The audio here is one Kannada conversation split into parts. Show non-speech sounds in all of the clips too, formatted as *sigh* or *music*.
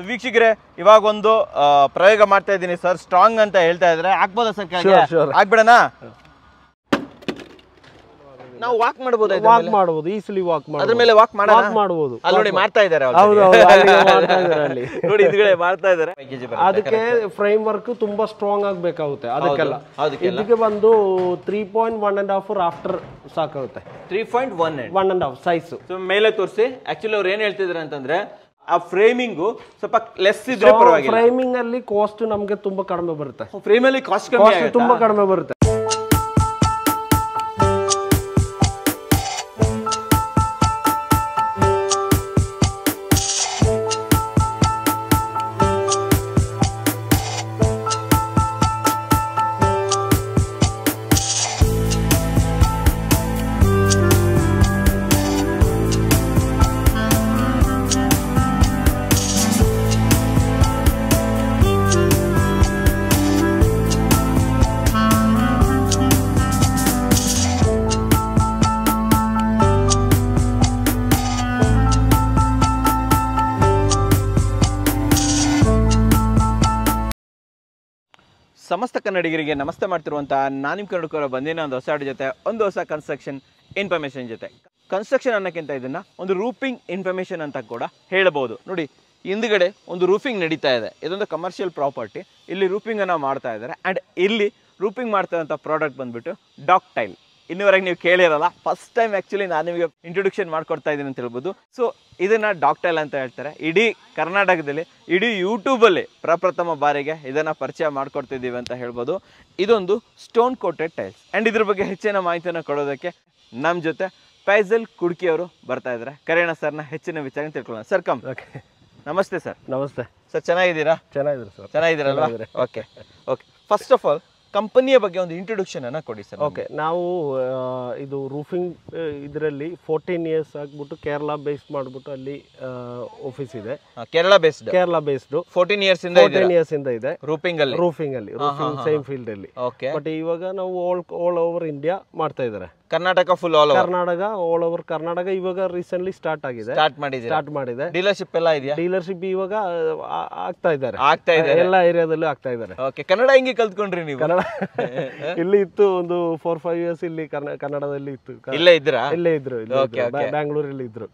ಸೊ ಇವಾಗ ಒಂದು ಪ್ರಯೋಗ ಮಾಡ್ತಾ ಇದ್ದೀನಿ ಸರ್ ಸ್ಟ್ರಾಂಗ್ ಅಂತ ಹೇಳ್ತಾ ಇದ್ರೆ ಆಗ್ಬೋದಾ ಸರ್ ಆಗ್ಬಿಡನಾ ನಾವು ವಾಕ್ ಮಾಡಬಹುದು ವಾಕ್ ಮಾಡಬಹುದು ಈಸಿಲಿ ವಾಕ್ ಮಾಡಿ ಮೇಲೆ ವಾಕ್ ಮಾಡ ವಾಕ್ ಮಾಡಬಹುದು ಅಲ್ಲಿ ನೋಡಿ ಮಾಡ್ತಾ ಇದ್ದಾರೆ ಹೌದು ಅಲ್ಲಿ ನೋಡಿ ಇದುಗಳೇ ಮಾಡ್ತಾ ಇದ್ದಾರೆ *laughs* ಅದಕ್ಕೆ ಫ್ರೇಮ್ ವರ್ಕ್ ತುಂಬಾ ಸ್ಟ್ರಾಂಗ್ ಆಗಬೇಕಾಗುತ್ತೆ ಅದಕ್ಕೆಲ್ಲ ಇದಕ್ಕೆ ಬಂದು 3.1 ಅಂಡ್ ಹಾಫ್ ಆಫ್ಟರ್ ಸಾಕಾಗುತ್ತೆ 3.1 1 ಅಂಡ್ ಹಾಫ್ ಸೈಜ್ ಸೊ ಮೇಲೆ ತೋರಿಸಿ ಆಕ್ಚುಲಿ ಅವ್ರು ಏನು ಹೇಳ್ತಿದ್ರು ಅಂತಂದ್ರೆ ಆ ಫ್ರೇಮಿಂಗು ಸ್ವಲ್ಪ ಲೆಸ್ ಇದ್ರೆ ಫ್ರೇಮಿಂಗ್ ಅಲ್ಲಿ ಕಾಸ್ಟ್ ನಮ್ಗೆ ತುಂಬಾ ಕಡಿಮೆ ಬರುತ್ತೆ ಫ್ರೇಮ್ ಅಲ್ಲಿ ಕಾಸ್ಟ್ ತುಂಬಾ ಕಡಿಮೆ ಬರುತ್ತೆ ಕನ್ನಡಿಗರಿಗೆ ನಮಸ್ತೆ ಮಾಡ್ತಿರುವಂತಹ ನಾನು ನಿಮ್ಮ ಕನ್ನಡಕರ ಬಂದಿನ ಒಂದು ಹೊಸ ಜೊತೆ ಒಂದು ಹೊಸ ಕನ್ಸ್ಟ್ರಕ್ಷನ್ ಇನ್ಫಾರ್ಮೇಶನ್ ಜೊತೆ ಕನ್ಸ್ಟ್ರಕ್ಷನ್ ಅನ್ನೋಕ್ಕಿಂತ ಇದನ್ನ ಒಂದು ರೂಪಿಂಗ್ ಇನ್ಫಾರ್ಮೇಶನ್ ಅಂತ ಕೂಡ ಹೇಳಬಹುದು ನೋಡಿ ಹಿಂದ್ಗಡೆ ಒಂದು ರೂಫಿಂಗ್ ನಡೀತಾ ಇದೆ ಇದೊಂದು ಕಮರ್ಷಿಯಲ್ ಪ್ರಾಪರ್ಟಿ ಇಲ್ಲಿ ರೂಪಿಂಗ್ ಅನ್ನ ಮಾಡ್ತಾ ಇದ್ದಾರೆ ಅಂಡ್ ಇಲ್ಲಿ ರೂಪಿಂಗ್ ಮಾಡ್ತಾ ಪ್ರಾಡಕ್ಟ್ ಬಂದ್ಬಿಟ್ಟು ಡಾಕ್ಟೈಲ್ ಇನ್ನೂವರೆಗೆ ನೀವು ಕೇಳಿರಲ್ಲ ಫಸ್ಟ್ ಟೈಮ್ ಆ್ಯಕ್ಚುಲಿ ನಾನು ನಿಮಗೆ ಇಂಟ್ರೊಡಕ್ಷನ್ ಮಾಡ್ಕೊಡ್ತಾ ಇದ್ದೀನಿ ಅಂತ ಹೇಳ್ಬೋದು ಸೊ ಇದನ್ನು ಡಾಕ್ಟೈಲ್ ಅಂತ ಹೇಳ್ತಾರೆ ಇಡೀ ಕರ್ನಾಟಕದಲ್ಲಿ ಇಡೀ ಯೂಟ್ಯೂಬಲ್ಲಿ ಪ್ರಪ್ರಥಮ ಬಾರಿಗೆ ಇದನ್ನು ಪರಿಚಯ ಮಾಡ್ಕೊಡ್ತಿದ್ದೀವಿ ಅಂತ ಹೇಳ್ಬೋದು ಇದೊಂದು ಸ್ಟೋನ್ ಕೋಟೆಡ್ ಟೈಲ್ಸ್ ಆ್ಯಂಡ್ ಇದ್ರ ಬಗ್ಗೆ ಹೆಚ್ಚಿನ ಮಾಹಿತಿಯನ್ನು ಕೊಡೋದಕ್ಕೆ ನಮ್ಮ ಜೊತೆ ಫೈಜಲ್ ಕುಡ್ಕಿ ಅವರು ಬರ್ತಾ ಇದ್ದಾರೆ ಕರೇಣ ಸರ್ನ ಹೆಚ್ಚಿನ ವಿಚಾರ ತಿಳ್ಕೊಳ್ಳೋಣ ಸರ್ ಕಮ್ ಓಕೆ ನಮಸ್ತೆ ಸರ್ ನಮಸ್ತೆ ಸರ್ ಚೆನ್ನಾಗಿದ್ದೀರಾ ಚೆನ್ನಾಗಿದ್ದೀರಾ ಸರ್ ಚೆನ್ನಾಗಿದ್ದೀರಲ್ವಾ okay okay first of all ಕಂಪನಿಯ ಬಗ್ಗೆ ಒಂದು ಇಂಟ್ರೊಡಕ್ಷನ್ ಅನ್ನ ಕೊಡಿ ಸರ್ ಓಕೆ ನಾವು ಇದು ರೂಫಿಂಗ್ ಇದರಲ್ಲಿ ಫೋರ್ಟೀನ್ ಇಯರ್ಸ್ ಆಗ್ಬಿಟ್ಟು ಕೇರಳ ಬೇಸ್ ಮಾಡ್ಬಿಟ್ಟು ಅಲ್ಲಿ ಆಫೀಸ್ ಇದೆ Kerala based Kerala based fourteen years fourteen years ಇಂದ ಇದೆ ರೂಫಿಂಗ್ ಅಲ್ಲಿ ರೂಫಿಂಗ್ ಅಲ್ಲಿ ರೂಫಿಂಗ್ ಸೇಮ್ ಫೀಲ್ಡ್ ಅಲ್ಲಿ ಓಕೆ ಬಟ್ ಇವಾಗ ನಾವು ಆಲ್ ಓವರ್ ಇಂಡಿಯಾ ಮಾಡ್ತಾ ಇದ್ದಾರೆ Karnataka full all over Karnataka all over Karnataka ಇವಾಗ ರೀಸೆಂಟ್ಲಿ ಸ್ಟಾರ್ಟ್ ಆಗಿದೆ ಸ್ಟಾರ್ಟ್ ಮಾಡಿದೆ ಸ್ಟಾರ್ಟ್ ಮಾಡಿದೆ ಡೀಲರ್ಶಿಪ್ ಎಲ್ಲ ಇದೆಯಾ ಡೀಲರ್ಶಿಪ್ ಇವಾಗ ಆಗ್ತಾ ಇದ್ದಾರೆ ಆಗ್ತಾ ಇದೆ ಎಲ್ಲ ಏರಿಯಾದಲ್ಲೂ ಆಗ್ತಾ ಇದ್ದಾರೆ ಓಕೆ ಕನ್ನಡ ಹೆಂಗೆ ಕಲ್ತ್ಕೊಂಡ್ರಿ ನೀವು ಕನ್ನಡ *laughs* ಇಲ್ಲಿ ಇತ್ತು ಒಂದು ಫೋರ್ ಫೈವ್ ಇಯರ್ಸ್ ಇಲ್ಲಿ ಕನ್ನಡದಲ್ಲಿ ಇತ್ತು ಇಲ್ಲೇ ಇದ್ರ ಇಲ್ಲೇ ಇದ್ರು ಬ್ಯಾಂಗ್ಳೂರಲ್ಲಿ ಇದ್ರು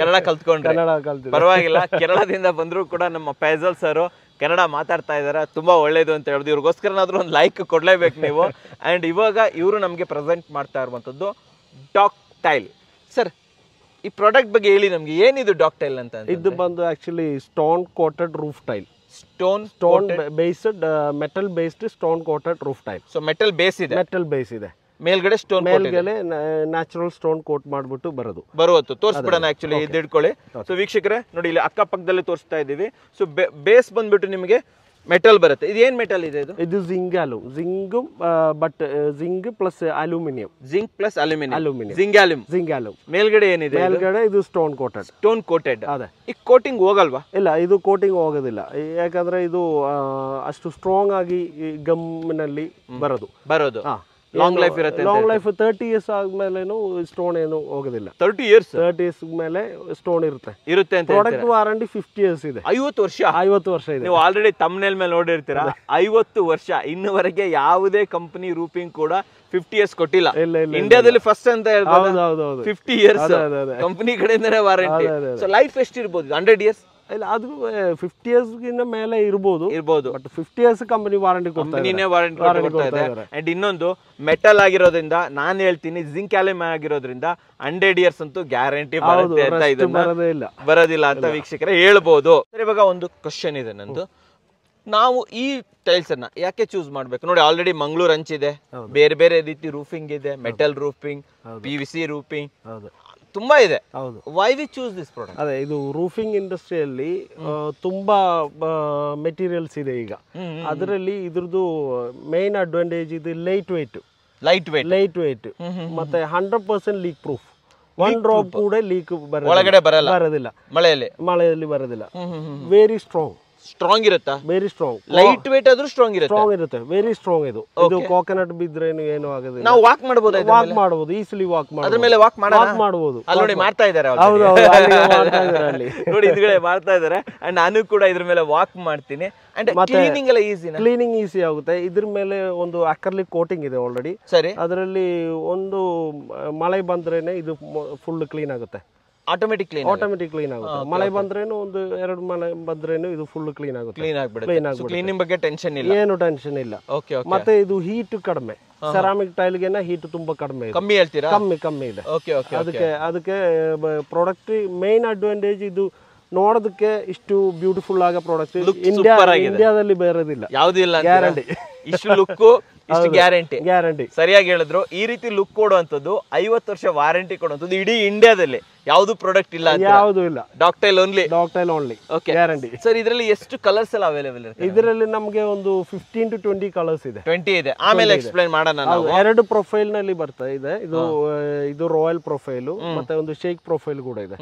ಕನ್ನಡ ಕಲ್ತ್ಕೊಂಡ್ರಿ ಕನ್ನಡ ಕಲ್ತು ಪರವಾಗಿಲ್ಲ ಕೇರಳದಿಂದ ಬಂದ್ರು ಕೂಡ ನಮ್ಮ ಫೈಜಲ್ ಸರ್ ಕನ್ನಡ ಮಾತಾಡ್ತಾ ಇದ್ದಾರೆ ತುಂಬ ಒಳ್ಳೇದು ಅಂತ ಹೇಳೋದು ಇವ್ರಿಗೋಸ್ಕರನಾದರೂ ಒಂದು ಲೈಕ್ ಕೊಡಲೇಬೇಕು ನೀವು ಆ್ಯಂಡ್ *laughs* ಇವಾಗ ಇವರು ನಮಗೆ ಪ್ರೆಸೆಂಟ್ ಮಾಡ್ತಾ ಇರುವಂಥದ್ದು ಡಾಕ್ಟೈಲ್ ಸರ್ ಈ ಪ್ರಾಡಕ್ಟ್ ಬಗ್ಗೆ ಹೇಳಿ ನಮಗೆ ಏನಿದು ಡಾಕ್ಟೈಲ್ ಅಂತ ಇದು ಬಂದು actually stone coated roof tile stone stone based metal based stone coated roof tile so metal base ಇದೆ ಮೆಟಲ್ ಬೇಸ್ ಇದೆ ಮೇಲ್ಗಡೆ ಸ್ಟೋನ್ ಮೇಲ್ಗಡೆ ನ್ಯಾಚುರಲ್ ಸ್ಟೋನ್ ಕೋಟ್ ಮಾಡ್ಬಿಟ್ಟು ಬರೋದು ಬರುವತ್ತು ತೋರಿಸ್ಬಿಡೋಣ ಆಕ್ಚುಲಿ ಇದು ಸೊ ವೀಕ್ಷಕರೇ ನೋಡಿ ಇಲ್ಲಿ ಪಕ್ಕದಲ್ಲಿ ತೋರಿಸ್ತಾ ಇದ್ದೀವಿ ಸೊ ಬೇಸ್ ಬಂದ್ಬಿಟ್ಟು ನಿಮಗೆ ಮೆಟಲ್ ಬರುತ್ತೆ ಇದು ಏನ್ ಮೆಟಲ್ ಇದೆ ಇದು ಇದು ಅಲು zinc but zinc plus aluminium zinc plus aluminium aluminium zinc alum zinc alum ಮೇಲ್ಗಡೆ ಏನಿದೆ ಮೇಲ್ಗಡೆ ಇದು ಸ್ಟೋನ್ ಕೋಟೆಡ್ ಸ್ಟೋನ್ ಕೋಟೆಡ್ ಅದೇ ಈ ಕೋಟಿಂಗ್ ಹೋಗಲ್ವಾ ಇಲ್ಲ ಇದು ಕೋಟಿಂಗ್ ಹೋಗೋದಿಲ್ಲ ಯಾಕಂದ್ರೆ ಇದು ಅಷ್ಟು ಸ್ಟ್ರಾಂಗ್ ಆಗಿ ಗಮ್ನಲ್ಲಿ ಬರೋದು ಬರೋದು ಲಾಂಗ್ ಲೈಫ್ ಇರುತ್ತೆ ಲಾಂಗ್ ಲೈಫ್ ತರ್ಟಿ ಇಯರ್ಸ್ ಆದ್ಮೇಲೆನೂ ಸ್ಟೋನ್ ಏನು ಹೋಗೋದಿಲ್ಲ ತರ್ಟಿ ಇಯರ್ಸ್ ತರ್ಟಿ ಇಯರ್ಸ್ ಮೇಲೆ ಸ್ಟೋನ್ ಇರುತ್ತೆ ಇರುತ್ತೆ ಅಂತ ಪ್ರಾಡಕ್ಟ್ ವಾರಂಟಿ ಫಿಫ್ಟಿ ಇಯರ್ಸ್ ಇದೆ ಐವತ್ತು ವರ್ಷ ಐವತ್ತು ವರ್ಷ ಇದೆ ನೀವು ಆಲ್ರೆಡಿ ತಮ್ಮನೇಲ್ ಮೇಲೆ ನೋಡಿರ್ತೀರಾ ಐವತ್ತು ವರ್ಷ ಇನ್ನುವರೆಗೆ ಯಾವುದೇ ಕಂಪನಿ ರೂಪಿಂಗ್ ಕೂಡ ಫಿಫ್ಟಿ ಇಯರ್ಸ್ ಕೊಟ್ಟಿಲ್ಲ ಇಲ್ಲ ಇಂಡಿಯಾದಲ್ಲಿ ಫಸ್ಟ್ ಅಂತ ಹೇಳ್ಬೋದು ಫಿಫ್ಟಿ ಇಯರ್ಸ್ ಕಂಪನಿ ಕಡೆಯಿಂದನೇ ವಾರಂಟಿ ಸೊ ಲೈಫ್ ಎಷ್ಟಿರಬಹುದು ಹಂಡ್ರೆಡ್ ಇಯರ್ಸ್ ಇಲ್ಲ ಅದು ಫಿಫ್ಟಿ ಇಯರ್ಸ್ಗಿನ ಮೇಲೆ ಇರ್ಬೋದು ಇರ್ಬೋದು but fifty years company warranty ಕಂಪನಿನೇ ವಾರಂಟಿ ಕೊಡ್ತಾ ಇದೆ ಅಂಡ್ ಇನ್ನೊಂದು ಮೆಟಲ್ ಆಗಿರೋದ್ರಿಂದ ನಾನು ಹೇಳ್ತೀನಿ ಜಿಂಕ್ ಆಲಿಮ್ ಆಗಿರೋದ್ರಿಂದ ಹಂಡ್ರೆಡ್ ಇಯರ್ಸ್ ಅಂತೂ ಗ್ಯಾರಂಟಿ ಬರೋದಿಲ್ಲ ಬರೋದಿಲ್ಲ ಅಂತ ವೀಕ್ಷಕರೇ ಹೇಳ್ಬೋದು ಇವಾಗ ಒಂದು ಕ್ವಶನ್ ಇದೆ ನಂದು ನಾವು ಈ ಟೈಲ್ಸ್ ಅನ್ನ ಯಾಕೆ ಚೂಸ್ ಮಾಡ್ಬೇಕು ನೋಡಿ ಆಲ್ರೆಡಿ ಮಂಗಳೂರು ಹಂಚಿದೆ ಬೇರೆ ಬೇರೆ ರೀತಿ ರೂಫಿಂಗ್ ಇದೆ metal roofing P V C roofing ತುಂಬಾ ಇದೆ ಹೌದು why we choose this product ಅದೇ ಇದು ರೂಫಿಂಗ್ ಇಂಡಸ್ಟ್ರಿಯಲ್ಲಿ ತುಂಬಾ ಮೆಟೀರಿಯಲ್ಸ್ ಇದೆ ಈಗ ಅದರಲ್ಲಿ ಇದ್ರದ್ದು ಮೇನ್ ಅಡ್ವಾಂಟೇಜ್ ಇದು light weight light weight light weight ಮತ್ತೆ hundred percent leak proof one drop ಕೂಡ ಲೀಕ್ ಬರಲ್ಲ ಬರೋದಿಲ್ಲ ಮಳೆಯಲ್ಲಿ ಮಳೆಯಲ್ಲಿ ಬರೋದಿಲ್ಲ ವೆರಿ ಸ್ಟ್ರಾಂಗ್ ಸ್ಟ್ರಾಂಗ್ ಇರುತ್ತಾ ವೆರಿ ಸ್ಟ್ರಾಂಗ್ ಲೈಟ್ ವೇಟ್ ಆದ್ರೂ ಸ್ಟ್ರಾಂಗ್ ಇರುತ್ತೆ ಸ್ಟ್ರಾಂಗ್ ಇರುತ್ತೆ ವೆರಿ ಸ್ಟ್ರಾಂಗ್ ಇದು ಇದು ಕೋಕೋನಟ್ ಬಿದ್ರೆ ಏನು ಆಗೋದಿಲ್ಲ ನಾವು ವಾಕ್ ಮಾಡಬಹುದು ವಾಕ್ ಮಾಡಬಹುದು ಈಸಿಲಿ ವಾಕ್ ಮಾಡಬಹುದು ಅದ್ರ ಮೇಲೆ ವಾಕ್ ವಾಕ್ ಮಾಡಬಹುದು ಅಲ್ಲಿ ನೋಡಿ ಮಾಡ್ತಾ ಇದ್ದಾರೆ ಹೌದು ಹೌದು ಅಲ್ಲಿ *laughs* ಅಲ್ಲಿ ನೋಡಿ ಇದ್ಗಳೇ ಮಾಡ್ತಾ ಇದ್ದಾರೆ ಅಂಡ್ ನಾನು ಕೂಡ ಇದ್ರ ಮೇಲೆ ವಾಕ್ ಮಾಡ್ತೀನಿ ಅಂಡ್ ಕ್ಲೀನಿಂಗ್ ಎಲ್ಲ ಈಸಿ ಕ್ಲೀನಿಂಗ್ ಈಸಿ ಆಗುತ್ತೆ ಇದ್ರ ಮೇಲೆ ಒಂದು ಅಕರ್ಲಿ ಕೋಟಿಂಗ್ ಇದೆ ಆಲ್ರೆಡಿ ಸರಿ ಅದರಲ್ಲಿ ಒಂದು ಮಳೆ ಬಂದ್ರೇನೆ ಇದು ಫುಲ್ ಕ್ಲೀನ್ ಆಗುತ್ತೆ ಆಟೋಮೆಟಿಕ್ ಕ್ಲೀನ್ ಆಟೋಮೆಟಿಕ್ ಕ್ಲೀನ್ ಆಗುತ್ತೆ ಮಳೆ ಬಂದ್ರೇನು ಒಂದು ಎರಡು ಮಳೆ ಬಂದ್ರೇನು ಇದು ಫುಲ್ ಕ್ಲೀನ್ ಆಗುತ್ತೆ ಕ್ಲೀನ್ ಆಗ್ಬಿಡುತ್ತೆ ಕ್ಲೀನ್ ಆಗ್ಬಿಡುತ್ತೆ ಕ್ಲೀನಿಂಗ್ ಬಗ್ಗೆ ಟೆನ್ಷನ್ ಇಲ್ಲ ಏನು ಟೆನ್ಷನ್ ಇಲ್ಲ ಓಕೆ ಮತ್ತೆ ಇದು ಹೀಟ್ ಕಡಿಮೆ ಸೆರಾಮಿಕ್ ಗೆನ ಹೀಟ್ ತುಂಬಾ ಕಡಿಮೆ ಇದೆ ಕಮ್ಮಿ ಹೇಳ್ತೀರಾ ಕಮ್ಮಿ ಕಮ್ಮಿ ಇದೆ ಓಕೆ ಓಕೆ ಅದಕ್ಕೆ ಅದಕ್ಕೆ ಪ್ರಾಡಕ್ಟ್ ಮೇನ್ ಅಡ್ವಾಂಟೇಜ್ ಇದು ನೋಡೋದಕ್ಕೆ ಇಷ್ಟು ಬ್ಯೂಟಿಫುಲ್ ಆಗ ಪ್ರಾಡಕ್ಟ್ ಇಂಡಿಯಾ ಇಂಡಿಯಾದಲ್ಲಿ ಬೇರೆದಿಲ್ಲ ಯಾವುದಿಲ್ಲ ಗ್ಯಾರಂಟಿ ಇಷ್ಟು ಲುಕ್ ಇಷ್ಟು ಗ್ಯಾರಂಟಿ ಗ್ಯಾರಂಟಿ ಸರಿಯಾಗಿ ಹೇಳಿದ್ರು ಈ ರೀತಿ ಲುಕ್ ಕೊಡುವಂಥದ್ದು ಐವತ್ತು ವರ್ಷ ವಾರಂಟಿ ಕೊಡುವಂಥದ್ದು ಇಡೀ ಇಂಡಿಯಾದಲ್ಲಿ ಯಾವುದು ಪ್ರಾಡಕ್ಟ್ ಇಲ್ಲ ಯಾವುದು ಇಲ್ಲ ಡಾಕ್ಟೈಲ್ ಓನ್ಲಿ ಡಾಕ್ಟೈಲ್ ಓನ್ಲಿ ಓಕೆ ಗ್ಯಾರಂಟಿ ಸರ್ ಇದರಲ್ಲಿ ಎಷ್ಟು ಕಲರ್ಸ್ ಎಲ್ಲ ಅವೈಲೇಬಲ್ ಇರುತ್ತೆ ಇದರಲ್ಲಿ ನಮಗೆ ಒಂದು ಫಿಫ್ಟೀನ್ ಟು ಟ್ವೆಂಟಿ ಕಲರ್ಸ್ ಇದೆ ಟ್ವೆಂಟಿ ಇದೆ ಆಮೇಲೆ ಎಕ್ಸ್ಪ್ಲೈನ್ ಮಾಡೋಣ ಎರಡು ಪ್ರೊಫೈಲ್ ನಲ್ಲಿ ಬರ್ತಾ ಇದೆ ಇದು ಇದು ರಾಯಲ್ ಪ್ರೊಫೈಲ್ ಮತ್ತೆ ಒಂದು ಶೇಕ್ ಪ್ರೊಫೈಲ್ ಕೂಡ ಇದೆ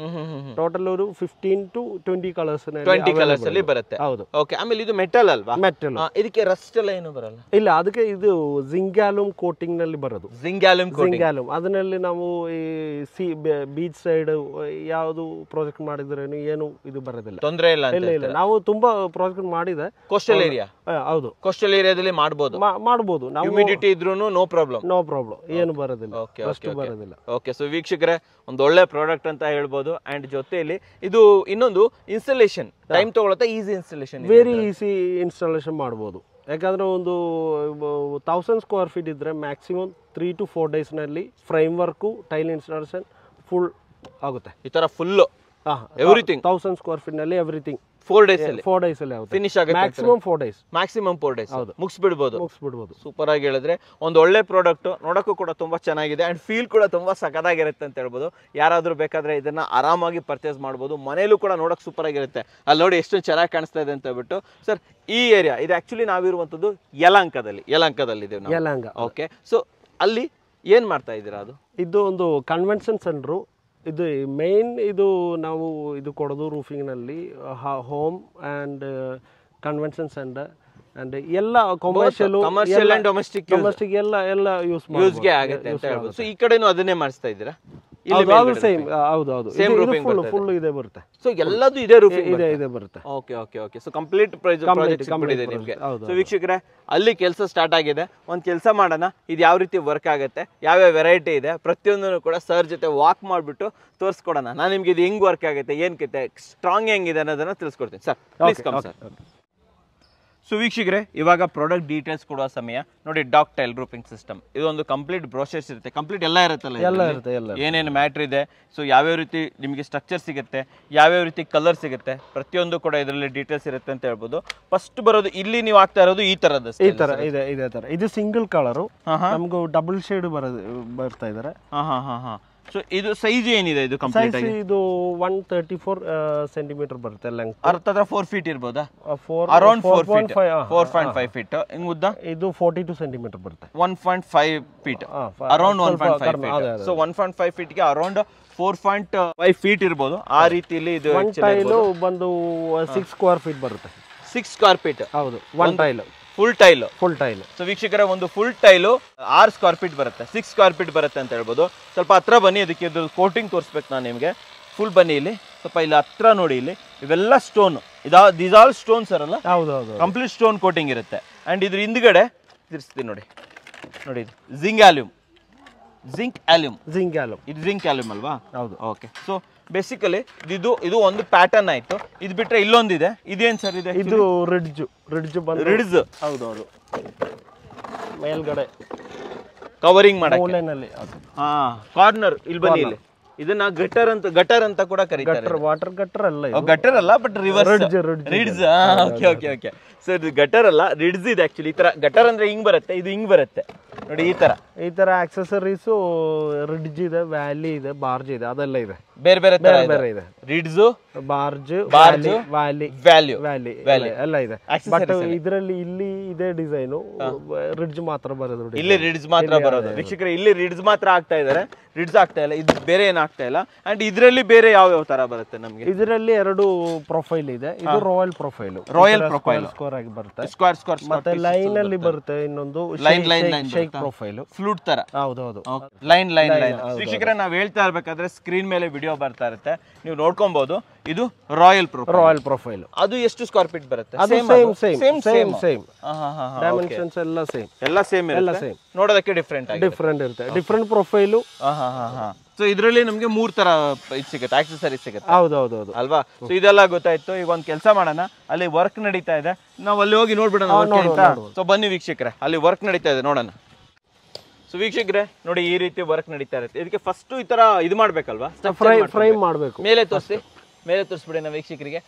ಟೋಟಲ್ ಅವರು fifteen to twenty colours twenty colours ಅಲ್ಲಿ ಬರುತ್ತೆ ಹೌದು ಓಕೆ ಆಮೇಲೆ ಇದು ಮೆಟಲ್ ಅಲ್ವಾ ಮೆಟಲ್ ಇದಕ್ಕೆ ರಸ್ಟ್ ಎಲ್ಲ ಏನು ಬರಲ್ಲ ಇಲ್ಲ ಅದಕ್ಕೆ ಇದು ಜಿಂಗ್ಯಾಲುಮ್ ಕೋಟಿಂಗ್ ನಲ್ಲಿ ಬರೋದು ಜಿಂಗ್ಯಾಲುಮ್ ಜಿಂಗ್ಯಾಲುಮ್ ಅದನ್ನಲ್ಲಿ ನಾವು ಈ ಸಿ ಬೀಚ್ ಸೈಡ್ ಯಾವುದು ಪ್ರಾಜೆಕ್ಟ್ ಮಾಡಿದ್ರೇನು ಏನು ಇದು ಬರೋದಿಲ್ಲ ತೊಂದರೆ ಇಲ್ಲ ಇಲ್ಲ ಇಲ್ಲ ನಾವು ತುಂಬಾ ಪ್ರಾಜೆಕ್ಟ್ ಮಾಡಿದೆ ಕೋಸ್ಟಲ್ ಏರಿಯಾ ಹೌದು ಕೋಸ್ಟಲ್ ಏರಿಯಾದಲ್ಲಿ ಮಾಡಬಹುದು ಮಾಡಬಹುದು ಮಾಡ್ಬೋದು ನಾವು ಹ್ಯೂಮಿಡಿಟಿ ಇದ್ರೂ ನೋ ಪ್ರಾಬ್ಲಮ್ ನೋ ಪ್ರಾಬ್ಲಮ್ ಏನು ಬರೋದಿಲ್ಲ ಓಕೆ ಬರೋದಿಲ್ಲ ಓಕೆ ಸೊ ವೀಕ್ಷಕರೇ ಒಂದು ಒಳ್ಳೆ ಪ್ರಾಡಕ್ಟ್ ಅಂತ ಹೇಳ್ಬೋದು ಅಂಡ್ ಜೊತೆಯಲ್ಲಿ ಇದು ಇನ್ನೊಂದು ಇನ್ಸ್ಟಾಲೇಷನ್ ಟೈಮ್ ತಗೊಳತ್ತ easy installation very easy installation ಮಾಡಬಹುದು ಯಾಕಂದ್ರೆ ಒಂದು ತೌಸಂಡ್ ಸ್ಕ್ವೇರ್ ಫೀಟ್ ಇದ್ರೆ ಮ್ಯಾಕ್ಸಿಮಮ್ ತ್ರೀ ಟು ಫೋರ್ ನಲ್ಲಿ framework tile installation full ಆಗುತ್ತೆ ಈ ತರ full everything thousand square feet ನಲ್ಲಿ ಎವ್ರಿಥಿಂಗ್ ಫೋರ್ ಡೇಸ್ ಅಲ್ಲಿ ಫೋರ್ ಡೇಸ್ ಅಲ್ಲಿ ಆಗುತ್ತೆ ಫಿನಿಶ್ ಆಗುತ್ತೆ maximum four days maximum four days ಹೌದು ಮುಗಿಸ್ಬಿಡ್ಬೋದು ಮುಗಿಸ್ಬಿಡ್ಬೋದು ಸೂಪರ್ ಆಗಿ ಹೇಳಿದ್ರೆ ಒಂದು ಒಳ್ಳೆ ಪ್ರಾಡಕ್ಟ್ ನೋಡೋಕ್ಕೂ ಕೂಡ ತುಂಬಾ ಚೆನ್ನಾಗಿದೆ ಅಂಡ್ ಫೀಲ್ ಕೂಡ ತುಂಬಾ ಸಕದಾಗಿರುತ್ತೆ ಅಂತ ಹೇಳ್ಬೋದು ಯಾರಾದರೂ ಬೇಕಾದ್ರೆ ಇದನ್ನ ಆರಾಮಾಗಿ ಪರ್ಚೇಸ್ ಮಾಡ್ಬೋದು ಮನೇಲೂ ಕೂಡ ನೋಡಕ್ಕೆ ಸೂಪರ್ ಆಗಿರುತ್ತೆ ಅಲ್ಲಿ ನೋಡಿ ಎಷ್ಟು ಚೆನ್ನಾಗಿ ಕಾಣಿಸ್ತಾ ಇದೆ ಅಂತ ಹೇಳ್ಬಿಟ್ಟು ಸರ್ ಈ ಏರಿಯಾ ಇದು ಆಕ್ಚುಲಿ ನಾವಿರುವಂಥದ್ದು ಯಲಂಕದಲ್ಲಿ ಯಲಾಂಕದಲ್ಲಿ ನಾವು ಯಲಾಂಕ ಓಕೆ ಸೊ ಅಲ್ಲಿ ಏನು ಮಾಡ್ತಾ ಇದ್ದೀರಾ ಅದು ಇದು ಒಂದು ಕನ್ವೆನ್ಷನ್ ಸೆಂಟ್ರು ಇದು ಮೇನ್ ಇದು ನಾವು ಇದು ಕೊಡೋದು ರೂಫಿಂಗ್ನಲ್ಲಿ home and convention centre and ಎಲ್ಲ commercial commercial and domestic domestic ಎಲ್ಲ ಎಲ್ಲ ಯೂಸ್ ಗೆ ಆಗುತ್ತೆ ಅಂತ ಸೊ ಈ ಕಡೆನೂ ಅದನ್ನೇ ಮಾಡಿಸ್ತಾ ಇದ್ದೀರಾ ಅದು ಸೇಮ್ ಹೌದು ಹೌದು ಸೇಮ್ ರೂಫಿಂಗ್ ಫುಲ್ ಫುಲ್ ಇದೆ ಬರುತ್ತೆ ಸೊ ಎಲ್ಲದು ಇದೆ ರೂಫಿಂಗ್ ಇದೆ ಇದೆ ಬರುತ್ತೆ okay okay okay so complete project ಇದೆ ನಿಮಗೆ ಸೊ ವೀಕ್ಷಕರೇ ಅಲ್ಲಿ ಕೆಲಸ ಸ್ಟಾರ್ಟ್ ಆಗಿದೆ ಒಂದು ಕೆಲಸ ಮಾಡೋಣ ಇದು ಯಾವ ರೀತಿ ವರ್ಕ್ ಆಗುತ್ತೆ ಯಾವ್ಯಾವ ವೆರೈಟಿ ಇದೆ ಪ್ರತಿಯೊಂದನ್ನು ಕೂಡ ಸರ್ ಜೊತೆ ವಾಕ್ ಮಾಡಿಬಿಟ್ಟು ತೋರಿಸ್ಕೊಡೋಣ ನಾನು ನಿಮಗೆ ಇದು ಹೆಂಗೆ ವರ್ಕ್ ಆಗುತ್ತೆ ಏನು ಕತೆ ಸ್ಟ್ರಾಂಗ್ ಹೆಂಗಿದೆ ಅನ್ನೋದನ್ನು ತಿಳಿಸ್ಕೊಡ್ತೀನಿ sir please come sir so ವೀಕ್ಷಿಗ್ರೆ ಇವಾಗ ಪ್ರಾಡಕ್ಟ್ ಡೀಟೇಲ್ಸ್ ಕೊಡುವ ಸಮಯ ನೋಡಿ ಡಾಕ್ ಟೈಲ್ ಗ್ರೂಪಿಂಗ್ ಸಿಸ್ಟಮ್ ಇದೊಂದು ಕಂಪ್ಲೀಟ್ ಬ್ರೋಷರ್ಸ್ ಇರುತ್ತೆ ಕಂಪ್ಲೀಟ್ ಎಲ್ಲ ಇರುತ್ತಲ್ಲ ಎಲ್ಲ ಇರುತ್ತೆ ಎಲ್ಲ ಏನೇನು ಮ್ಯಾಟ್ರ್ ಇದೆ ಸೊ ಯಾವ್ಯಾವ ರೀತಿ ನಿಮಗೆ ಸ್ಟ್ರಕ್ಚರ್ ಸಿಗುತ್ತೆ ಯಾವ್ಯಾವ ರೀತಿ ಕಲರ್ ಸಿಗುತ್ತೆ ಪ್ರತಿಯೊಂದು ಕೂಡ ಇದರಲ್ಲಿ ಡೀಟೇಲ್ಸ್ ಇರುತ್ತೆ ಅಂತ ಹೇಳ್ಬೋದು ಫಸ್ಟ್ ಬರೋದು ಇಲ್ಲಿ ನೀವು ಆಗ್ತಾ ಇರೋದು ಈ ತರದ ಈ ತರ ಇದೆ ಇದೆ ತರ ಇದು ಸಿಂಗಲ್ ಕಲರ್ ನಮಗೂ ಡಬಲ್ ಶೇಡ್ ಬರೋದು ಬರ್ತಾ ಇದ್ದಾರೆ ಹಾ ಹಾ ಹಾ ಹಾಂ ಸೊ ಇದು ಸೈಜ್ ಏನಿದೆ ಇದು ಕಂಪ್ಲೀಟ್ ಆಗಿ ಇದು 134 ತರ್ಟಿ ಫೋರ್ ಸೆಂಟಿಮೀಟರ್ ಬರುತ್ತೆ ಲೆಂಗ್ ಅರ್ಥದ 4 ಫೀಟ್ ಇರ್ಬೋದಾ four around four feet four feet ಹಿಂಗ್ ಉದ್ದ ಇದು ಫೋರ್ಟಿ ಟು ಸೆಂಟಿಮೀಟರ್ ಬರುತ್ತೆ one feet around one feet so one point five ಫೀಟ್ಗೆ ಅರೌಂಡ್ ಫೋರ್ ಫೀಟ್ ಇರ್ಬೋದು ಆ ರೀತಿಯಲ್ಲಿ ಇದು ಬಂದು ಸಿಕ್ಸ್ ಸ್ಕ್ವೇರ್ ಫೀಟ್ ಬರುತ್ತೆ ಸಿಕ್ಸ್ ಸ್ಕ್ವೇರ್ ಫೀಟ್ ಹೌದು one tile full tile full tile so ವೀಕ್ಷಕರ ಒಂದು ಫುಲ್ ಟೈಲ್ ಆರ್ ಸ್ಕ್ವೇರ್ ಫೀಟ್ ಬರುತ್ತೆ ಸಿಕ್ಸ್ ಸ್ಕ್ವೇರ್ ಫೀಟ್ ಬರುತ್ತೆ ಅಂತ ಹೇಳ್ಬೋದು ಸ್ವಲ್ಪ ಹತ್ರ ಬನ್ನಿ ಅದಕ್ಕೆ ಇದು ಕೋಟಿಂಗ್ ತೋರಿಸ್ಬೇಕು ನಾನು ನಿಮಗೆ ಫುಲ್ ಬನ್ನಿ ಇಲ್ಲಿ ಸ್ವಲ್ಪ ಇಲ್ಲಿ ಹತ್ರ ನೋಡಿ ಇಲ್ಲಿ ಇವೆಲ್ಲ ಸ್ಟೋನ್ ಇದಾ ದೀಸ್ ಆಲ್ ಸ್ಟೋನ್ ಸರ್ ಅಲ್ಲ ಹೌದೌದು ಕಂಪ್ಲೀಟ್ ಸ್ಟೋನ್ ಕೋಟಿಂಗ್ ಇರುತ್ತೆ ಆ್ಯಂಡ್ ಇದ್ರ ಹಿಂದ್ಗಡೆ ತಿರ್ಸ್ತೀನಿ ನೋಡಿ ನೋಡಿ ಇದು zinc alum zinc alum zinc alum ಇದು ಜಿಂಕ್ ಆಲ್ಯೂಮ್ ಅಲ್ವಾ ಹೌದು ಓಕೆ ಸೊ ಬೇಸಿಕಲಿ ಇದು ಇದು ಒಂದು ಪ್ಯಾಟರ್ನ್ ಆಯ್ತು ಇದು ಬಿಟ್ರೆ ಇಲ್ಲೊಂದಿದೆ ಇದೇನ್ ಸರ್ ಇದೆ ಇದು ರಿಡ್ಜ್ ರಿಡ್ಜ್ ರಿಡ್ಜ್ ಹೌದು ಹೌದು ಮೇಲ್ಗಡೆ ಕವರಿಂಗ್ ಮಾಡಿ ಹಾ ಕಾರ್ನರ್ ಇಲ್ಲಿ ಬನ್ನಿ ಇಲ್ಲಿ ಇದನ್ನ ಗಟ್ಟರ್ ಅಂತ ಗಟರ್ ಅಂತ ಕೂಡ ಕರೀತಾರೆ ವಾಟರ್ ಗಟರ್ ಅಲ್ಲ ಗಟರ್ ಅಲ್ಲ but reverse ridge ridge okay okay okay sir gutter ಅಲ್ಲ ರಿಡ್ಜ್ ಇದೆ ಆಕ್ಚುಲಿ ಈ ತರ ಗಟರ್ ಅಂದ್ರೆ ಹಿಂಗ್ ಬರುತ್ತೆ ಇದು ಹಿಂಗ್ ಬರುತ್ತೆ ನೋಡಿ ಈ ತರ ಈ ತರ ಆಕ್ಸೆಸರೀಸ್ ರಿಡ್ಜ್ ಇದೆ ವ್ಯಾಲಿ ಇದೆ ಬಾರ್ಜ್ ಇದೆ ಅದೆಲ್ಲ ಇದೆ ಬೇರೆ ಬೇರೆ ಬೇರೆ ಬೇರೆ ಇದೆ ridge barge barge valley value valley valley ಎಲ್ಲ ಇದೆ ಬಟ್ ಇದರಲ್ಲಿ ಇಲ್ಲಿ ಇದೆ ಡಿಸೈನ್ ರಿಡ್ಜ್ ಮಾತ್ರ ಬರೋದು ಇಲ್ಲಿ ರಿಡ್ಜ್ ಮಾತ್ರ ಬರೋದು ವೀಕ್ಷಕರೇ ಇಲ್ಲಿ ರಿಡ್ಜ್ ಮಾತ್ರ ಆಗ್ತಾ ಇದ್ದಾರೆ ರಿಡ್ಜ್ ಆಗ್ತಾ ಇಲ್ಲ ಇದು ಬೇರೆ ಏನಾಗ್ತಾ ಇಲ್ಲ ಅಂಡ್ ಇದರಲ್ಲಿ ಬೇರೆ ಯಾವ ಯಾವ ತರ ಬರುತ್ತೆ ನಮಗೆ ಇದರಲ್ಲಿ ಎರಡು ಪ್ರೊಫೈಲ್ ಇದೆ ಇದು royal profile royal profile square ಆಗಿ ಬರುತ್ತೆ ಸ್ಕ್ವೇರ್ ಸ್ಕ್ವೇರ್ ಮತ್ತೆ ಲೈನ್ ಅಲ್ಲಿ ಬರುತ್ತೆ ಇನ್ನೊಂದು ಲೈನ್ ಲೈನ್ ಪ್ರೊಫೈಲ್ ಫ್ಲೂಟ್ ತರ ಹೌದೌದು ಲೈನ್ ಲೈನ್ ಲೈನ್ ಶಿಕ್ಷಕರೇ ನಾವು ಹೇಳ್ತಾ ಇರ್ಬೇಕಾದ್ರೆ ಸ್ಕ್ರೀನ್ ಮೇಲೆ ವಿಡಿಯೋ ಬರ್ತಾ ಇರುತ್ತೆ ನೀವು ನೋಡ್ಕೊಬಹುದು ಇದು ರಾಯಲ್ ಪ್ರೊಫೈಲ್ ರಾಯಲ್ ಪ್ರೊಫೈಲ್ ಅದು ಎಷ್ಟು ಸ್ಕ್ವೇರ್ ಫೀಟ್ ಬರುತ್ತೆ ಡೈಮೆನ್ಷನ್ಸ್ ಎಲ್ಲ ಸೇಮ್ ಎಲ್ಲ ಸೇಮ್ ನೋಡೋದಕ್ಕೆ ಡಿಫ್ರೆಂಟ್ ಡಿಫ್ರೆಂಟ್ ಇರುತ್ತೆ ಡಿಫ್ರೆಂಟ್ ಪ್ರೊಫೈಲ್ ಸೊ ಇದರಲ್ಲಿ ನಮಗೆ ಮೂರ್ ತರ ಇದು ಸಿಗುತ್ತೆ ಆಕ್ಸೆಸರಿ ಸಿಗುತ್ತೆ ಹೌದು ಹೌದು ಅಲ್ವಾ ಸೊ ಇದೆಲ್ಲ ಗೊತ್ತಾಯ್ತು ಈಗ ಒಂದ್ ಕೆಲಸ ಮಾಡೋಣ ಅಲ್ಲಿ ವರ್ಕ್ ನಡೀತಾ ಇದೆ ನಾವು ಅಲ್ಲಿ ಹೋಗಿ ನೋಡ್ಬಿಡೋಣ ಸೊ ಬನ್ನಿ ವೀಕ್ಷಕರೇ ಅಲ್ಲಿ ವರ್ಕ್ ನಡೀತಾ ಇದೆ ನೋಡೋಣ ಸೊ ವೀಕ್ಷಕರೇ ನೋಡಿ ಈ ರೀತಿ ವರ್ಕ್ ನಡೀತಾ ಇರುತ್ತೆ ಇದಕ್ಕೆ ಫಸ್ಟ್ ಈ ತರ ಇದು ಮಾಡ್ಬೇಕಲ್ವಾ ಫ್ರೈ ಮಾಡ್ಬೇಕು ಮೇಲೆ ತೋರಿಸಿ ಮೇಲೆ ತೋರಿಸ್ಬಿಡಿ ನಮ್ಮ ವೀಕ್ಷಕರಿಗೆ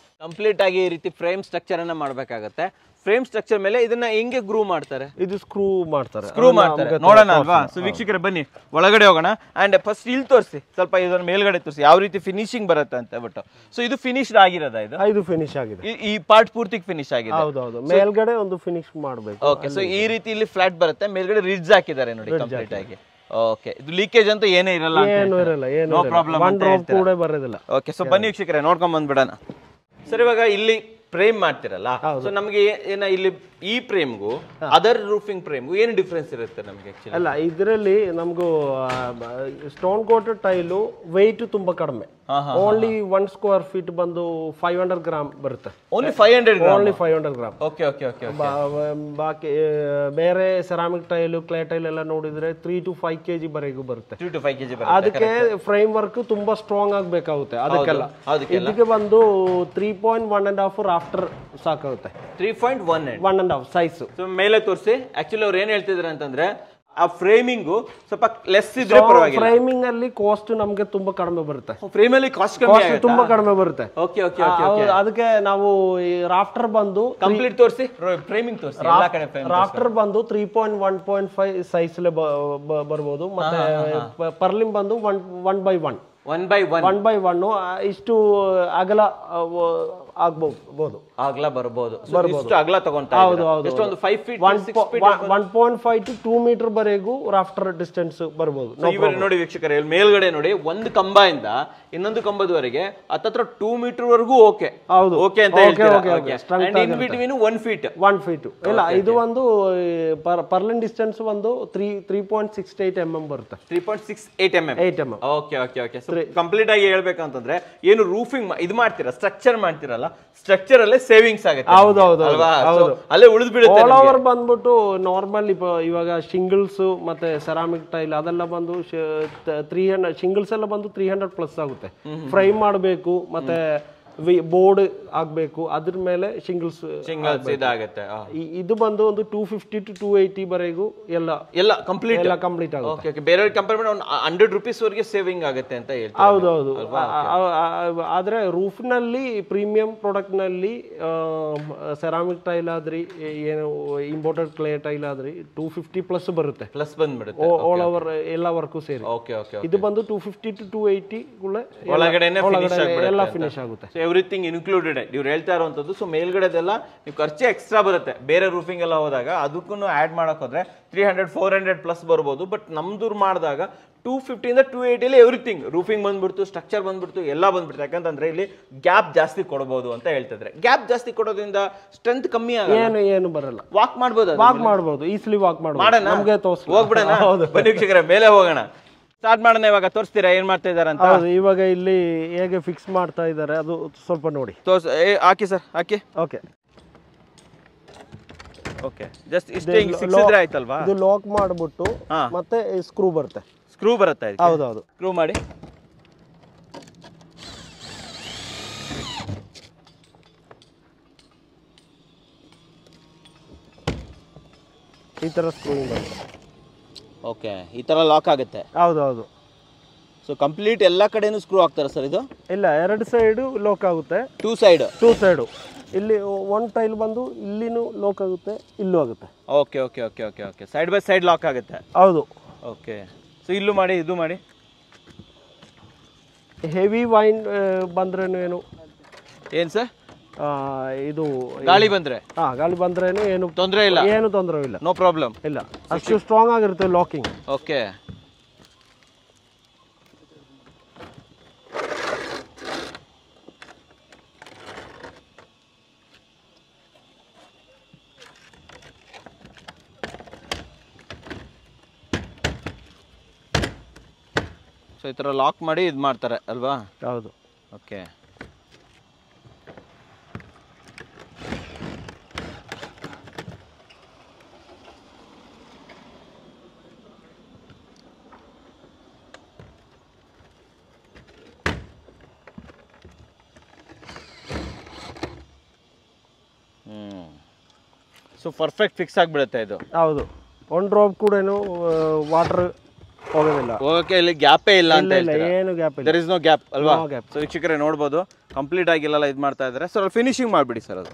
ಆಗಿ ಈ ರೀತಿ ಫ್ರೇಮ್ ಸ್ಟ್ರಕ್ಚರ್ ಅನ್ನ ಮಾಡಬೇಕಾಗತ್ತೆ ಫ್ರೇಮ್ ಸ್ಟ್ರಕ್ಚರ್ ಮೇಲೆ ಇದನ್ನ ಹೆಂಗೆ ಗ್ರೂ ಮಾಡ್ತಾರೆ ಇದು ಸ್ಕ್ರೂ ಮಾಡ್ತಾರೆ ಸ್ಕ್ರೂ ಮಾಡ್ತಾರೆ ನೋಡೋಣ ಅಲ್ವಾ ಸೊ ಬನ್ನಿ ಒಳಗಡೆ ಹೋಗೋಣ ಅಂಡ್ ಫಸ್ಟ್ ಇಲ್ಲಿ ತೋರಿಸಿ ಸ್ವಲ್ಪ ಇದನ್ನ ಮೇಲ್ಗಡೆ ತೋರಿಸಿ ಯಾವ ರೀತಿ ಫಿನಿಶಿಂಗ್ ಬರುತ್ತೆ ಅಂತ ಬಿಟ್ಟು ಸೊ ಇದು ಫಿನಿಶ್ ಆಗಿರೋದ ಇದು ಇದು ಫಿನಿಶ್ ಆಗಿದೆ ಈ ಪಾರ್ಟ್ ಪೂರ್ತಿ ಫಿನಿಶ್ ಆಗಿದೆ ಹೌದು ಹೌದು ಮೇಲ್ಗಡೆ ಒಂದು ಫಿನಿಶ್ ಮಾಡಬೇಕು ಓಕೆ ಸೊ ಈ ರೀತಿ ಇಲ್ಲಿ ಫ್ಲಾಟ್ ಬರುತ್ತೆ ಮೇಲ್ಗಡೆ ರಿಡ್ಜ್ ಹಾಕಿದ್ದಾರೆ ನೋಡಿ ಕಂಪ್ಲೀಟ್ ಆಗಿ ಓಕೆ ಇದು ಲೀಕೇಜ್ ಅಂತೂ ಏನೇ ಇರಲ್ಲ ಏನು ಇರಲ್ಲ ಏನು ಪ್ರಾಬ್ಲಮ್ ಕೂಡ ಬರೋದಿಲ್ಲ ಓಕೆ ಸೊ ಬನ್ನಿ ವೀಕ್ಷಕರೇ ನೋಡ್ಕೊಂಡ್ ಬಂದ್ಬಿಡೋಣ ಸರ್ ಇವಾಗ ಇಲ್ಲಿ ಫ್ರೇಮ್ ಮಾಡ್ತಿರಲ್ಲ ಸೊ ನಮಗೆ ಏನ ಇಲ್ಲಿ ಈ ಫ್ರೇಮ್ಗೂ ಅದರ್ ರೂಫಿಂಗ್ ಫ್ರೇಮ್ ಏನು ಡಿಫ್ರೆನ್ಸ್ ಇರುತ್ತೆ ನಮಗೆ ಅಲ್ಲ ಇದರಲ್ಲಿ ನಮಗೂ ಸ್ಟೋನ್ ಕೋಟ್ ಟೈಲು ವೆಯ್ಟ್ ತುಂಬಾ ಕಡಿಮೆ ಓನ್ಲಿ ಒನ್ ಸ್ಕ್ವೇರ್ ಫೀಟ್ ಬಂದು ಫೈವ್ ಹಂಡ್ರೆಡ್ ಗ್ರಾಮ್ ಬರುತ್ತೆ only five hundred only five hundred gram okay okay okay ಬಾಕಿ ಬೇರೆ ಸೆರಾಮಿಕ್ ಟೈಲು ಕ್ಲೇ ಟೈಲ್ ಎಲ್ಲ ನೋಡಿದ್ರೆ three to five K G ವರೆಗೂ ಬರುತ್ತೆ three to five K G ಅದಕ್ಕೆ ಫ್ರೇಮ್ ವರ್ಕ್ ತುಂಬಾ ಸ್ಟ್ರಾಂಗ್ ಆಗಬೇಕಾಗುತ್ತೆ ಅದಕ್ಕೆಲ್ಲ ಇದಕ್ಕೆ ಬಂದು three point one and half after ಸಾಕಾಗುತ್ತೆ three point one one and ನಾವು ಸೈಜ್ ಮೇಲೆ ತೋರಿಸಿ ಆಕ್ಚುಲಿ ಅವ್ರು ಏನು ಹೇಳ್ತಿದ್ರೆ ಅಂತಂದ್ರೆ ಆ ಫ್ರೇಮಿಂಗು ಸ್ವಲ್ಪ ಲೆಸ್ ಇದ್ರೆ ಫ್ರೇಮಿಂಗ್ ಅಲ್ಲಿ ಕಾಸ್ಟ್ ನಮ್ಗೆ ತುಂಬಾ ಕಡಿಮೆ ಬರುತ್ತೆ ಫ್ರೇಮ್ ಅಲ್ಲಿ ಕಾಸ್ಟ್ ಕಡಿಮೆ ತುಂಬಾ ಕಡಿಮೆ ಬರುತ್ತೆ ಓಕೆ ಓಕೆ ಓಕೆ ಅದಕ್ಕೆ ನಾವು ಈ ರಾಫ್ಟರ್ ಬಂದು ಕಂಪ್ಲೀಟ್ ತೋರಿಸಿ ಫ್ರೇಮಿಂಗ್ ತೋರಿಸಿ ಎಲ್ಲಾ ಕಡೆ ಪಾಯಿಂಟ್ ರಾಫ್ಟರ್ ಬಂದು 3.1.5 ಸೈಜ್ ಬರ್ಬೋದು ಬರಬಹುದು ಮತ್ತೆ ಪರ್ಲಿಮ್ ಬಂದು one 1 by one one by one one by one ಇಷ್ಟು ಅಗಲ ಆಗ್ಬಹುದು ಅಗಲ ಬರ್ಬೋದು ಇಷ್ಟು ಅಗಲ ತಗೊಂತ ಹೌದು ಹೌದು ಎಷ್ಟು ಒಂದು 5 ಫೀಟ್ 1.5 ಟು 2 ಮೀಟರ್ ವರೆಗೂ ರಾಫ್ಟರ್ ಡಿಸ್ಟೆನ್ಸ್ ಬರ್ಬೋದು ನೋಡಿ ವೀಕ್ಷಕರೇ ಮೇಲ್ಗಡೆ ನೋಡಿ ಒಂದು ಕಂಬ ಇಂದ ಇನ್ನೊಂದು ಕಂಬದವರೆಗೆ ಹತ್ತತ್ರ 2 ಮೀಟರ್ ವರೆಗೂ ಓಕೆ ಹೌದು ಓಕೆ ಅಂತ ಹೇಳ್ತಾರೆ and in between feet one feet ಇಲ್ಲ ಇದು ಒಂದು ಪರ್ಲನ್ ಡಿಸ್ಟೆನ್ಸ್ ಒಂದು three three point six eight 3.68 mm ಬರುತ್ತೆ three point six 3.68 mm 8 M okay okay okay complete ಆಗಿ ಹೇಳ್ಬೇಕಂತಂದ್ರೆ ಏನು ರೂಫಿಂಗ್ ಇದು ಮಾಡ್ತೀರಾ ಸ್ಟ್ರಕ್ಚರ್ ಮಾಡ್ತೀರಲ್ಲ ಸ್ಟ್ರಕ್ಚರ್ ಅಲ್ಲೇ ಸೇವಿಂಗ್ಸ್ ಆಗುತ್ತೆ ಹೌದು ಅಲ್ಲೇ ಉಳಿದ್ಬಿಡುತ್ತೆ ಆಲ್ ಓವರ್ ಬಂದ್ಬಿಟ್ಟು ನಾರ್ಮಲ್ ಇವಾಗ ಸಿಂಗಲ್ಸ್ ಮತ್ತೆ ಸೆರಾಮಿಕ್ ಟೈಲ್ ಅದೆಲ್ಲ ಬಂದು ತ್ರೀ ಹಂಡ್ರೆಡ್ ಶಿಂಗಲ್ಸ್ ಎಲ್ಲ ಬಂದು ತ್ರೀ ಹಂಡ್ರೆಡ್ ಪ್ಲಸ್ ಆಗುತ್ತೆ ಫ್ರೈ ಮಾಡಬೇಕು ಮತ್ತೆ ವಿ ಬೋರ್ಡ್ ಆಗಬೇಕು ಅದ್ರ ಮೇಲೆ ಸಿಂಗಲ್ಸ್ ಶಿಂಗಲ್ಸ್ ಇದಾಗುತ್ತೆ ಇದು ಬಂದು ಒಂದು two fifty to two eighty ವರೆಗೂ ಎಲ್ಲ ಎಲ್ಲ ಕಂಪ್ಲೀಟ್ ಎಲ್ಲ ಕಂಪ್ಲೀಟ್ ಆಗುತ್ತೆ ಓಕೆ ಬೇರೆ ಕಂಪೇರ್ ಮಾಡಿ ಒಂದು ಹಂಡ್ರೆಡ್ ರುಪೀಸ್ ವರೆಗೆ ಸೇವಿಂಗ್ ಆಗುತ್ತೆ ಅಂತ ಹೇಳ್ತಾರೆ ಹೌದು ಹೌದು ಆದರೆ ರೂಫ್ನಲ್ಲಿ ಪ್ರೀಮಿಯಂ ಪ್ರಾಡಕ್ಟ್ನಲ್ಲಿ ಸೆರಾಮಿಕ್ ಟೈಲ್ ಆದ್ರಿ ಏನು ಇಂಪೋರ್ಟೆಡ್ ಕ್ಲೇ ಟೈಲ್ ಆದ್ರಿ ಟೂ ಫಿಫ್ಟಿ ಪ್ಲಸ್ ಬರುತ್ತೆ ಪ್ಲಸ್ ಬಂದ್ಬಿಡುತ್ತೆ ಆಲ್ ಓವರ್ ಎಲ್ಲ ವರ್ಕು ಸೇರಿ ಓಕೆ ಓಕೆ ಇದು ಬಂದು two fifty to two eighty ಒಳಗಡೆ ಎಲ್ಲ ಫಿನಿಶ್ ಆಗುತ್ತೆ ಎವ್ರಿಥಿಂಗ್ ಇನ್ಕ್ಲೂಡೆಡ್ ಇವ್ರು ಹೇಳ್ತಾ ಇರುವಂಥದ್ದು ಸೊ ಮೇಲ್ಗಡೆದೆಲ್ಲ ನೀವು ಖರ್ಚು ಎಕ್ಸ್ಟ್ರಾ ಬರುತ್ತೆ ಬೇರೆ ರೂಫಿಂಗ್ ಎಲ್ಲ ಹೋದಾಗ ಅದಕ್ಕೂ ಆ್ಯಡ್ ಹೋದ್ರೆ three hundred four hundred plus ಬರ್ಬೋದು ಬಟ್ ನಮ್ದು ಮಾಡಿದಾಗ ಟೂ ಫಿಫ್ಟಿಯಿಂದ ಟೂ ಏಯ್ಟಿಲಿ ಎವ್ರಿಥಿಂಗ್ ರೂಫಿಂಗ್ ಬಂದ್ಬಿಡ್ತು ಸ್ಟ್ರಕ್ಚರ್ ಬಂದ್ಬಿಡ್ತು ಎಲ್ಲ ಬಂದ್ಬಿಡ್ತು ಯಾಕಂತಂದ್ರೆ ಇಲ್ಲಿ ಗ್ಯಾಪ್ ಜಾಸ್ತಿ ಕೊಡಬಹುದು ಅಂತ ಹೇಳ್ತಿದ್ರೆ ಗ್ಯಾಪ್ ಜಾಸ್ತಿ ಕೊಡೋದ್ರಿಂದ ಸ್ಟ್ರೆಂತ್ ಕಮ್ಮಿ ಏನು ಏನು ಬರಲ್ಲ ವಾಕ್ ಮಾಡ್ಬೋದು ವಾಕ್ ಮಾಡ್ಬೋದು ಈಸ್ಲಿ ವಾಕ್ ಮಾಡ್ಬೋದು ಮಾಡೋಣ ಹೋಗ್ಬಿಡೋಣ ಮೇಲೆ ಹೋಗೋಣ ಸ್ಟಾರ್ಟ್ ಮಾಡೋಣ ಇವಾಗ ತೋರಿಸ್ತೀರಾ ಏನ್ ಮಾಡ್ತಾ ಇದಾರೆ ಅಂತ ಹೌದು ಇವಾಗ ಇಲ್ಲಿ ಹೇಗೆ ಫಿಕ್ಸ್ ಮಾಡ್ತಾ ಇದ್ದಾರೆ ಅದು ಸ್ವಲ್ಪ ನೋಡಿ ತೋರ್ಸ್ ಏ, ಹಾಕಿ ಸರ್ ಹಾಕಿ ಓಕೆ ಓಕೆ ಜಸ್ಟ್ ಇಷ್ಟೇ ಹಿಂಗ್ ಸಿಕ್ಕಿದ್ರೆ ಆಯ್ತಲ್ವಾ ಇದು ಲಾಕ್ ಮಾಡಿಬಿಟ್ಟು ಹಾ. ಮತ್ತೆ ಸ್ಕ್ರೂ ಬರುತ್ತೆ ಸ್ಕ್ರೂ ಬರುತ್ತೆ ಹೌದೌದು ಸ್ಕ್ರೂ ಮಾಡಿ ಈ ಥರ ಸ್ಕ್ರೂ ಬರುತ್ತೆ ಓಕೆ ಈ ಥರ ಲಾಕ್ ಆಗುತ್ತೆ ಹೌದು ಹೌದು ಸೊ ಕಂಪ್ಲೀಟ್ ಎಲ್ಲ ಕಡೆನೂ ಸ್ಕ್ರೂ ಆಗ್ತಾರೆ ಸರ್ ಇದು ಇಲ್ಲ ಎರಡು ಸೈಡು ಲೋಕ್ ಆಗುತ್ತೆ ಟೂ ಸೈಡ್ ಟೂ ಸೈಡು ಇಲ್ಲಿ ಒನ್ ಟೈಲ್ ಬಂದು ಇಲ್ಲಿನೂ ಲೋಕ್ ಆಗುತ್ತೆ ಇಲ್ಲೂ ಆಗುತ್ತೆ okay okay okay okay okay side by side lock ಆಗುತ್ತೆ ಹೌದು ಓಕೆ ಸೊ ಇಲ್ಲೂ ಮಾಡಿ ಇದು ಮಾಡಿ ಹೆವಿ ವೈನ್ ಬಂದ್ರೇನು ಏನು ಏನು ಸರ್ ಇದು ಗಾಳಿ ಬಂದ್ರೆ ಹಾ ಗಾಳಿ ಬಂದ್ರೇನೆ ಏನು ತೊಂದರೆ ಇಲ್ಲ ಏನು ತೊಂದರೆ ಇಲ್ಲ ನೋ ಪ್ರಾಬ್ಲಮ್ ಇಲ್ಲ ಅಷ್ಟು ಸ್ಟ್ರಾಂಗ್ ಆಗಿರುತ್ತೆ ಲಾಕಿಂಗ್ ಓಕೆ ಸೊ ಈ ಥರ ಲಾಕ್ ಮಾಡಿ ಇದು ಮಾಡ್ತಾರೆ ಅಲ್ವಾ ಹೌದು ಓಕೆ ಸೊ ಪರ್ಫೆಕ್ಟ್ ಫಿಕ್ಸ್ ಆಗಿಬಿಡುತ್ತೆ ಇದು ಹೌದು ಒನ್ ಡ್ರಾಪ್ ಕೂಡ ವಾಟರ್ ಹೋಗೋದಿಲ್ಲ ಓಕೆ ಇಲ್ಲಿ ಗ್ಯಾಪೇ ಇಲ್ಲ ಅಂತ ಇಲ್ಲ ಏನು ಗ್ಯಾಪ್ ಇಲ್ಲ ದರ್ ಇಸ್ ನೋ ಗ್ಯಾಪ್ ಅಲ್ವಾ ಸೊ ವೀಕ್ಷಕರೇ ನೋಡ್ಬೋದು ಕಂಪ್ಲೀಟ್ ಆಗಿಲ್ಲಲ್ಲ ಇದು ಮಾಡ್ತಾ ಇದ್ದಾರೆ ಸರ್ ಫಿನಿಶಿಂಗ್ ಮಾಡಿಬಿಡಿ ಸರ್ ಅದು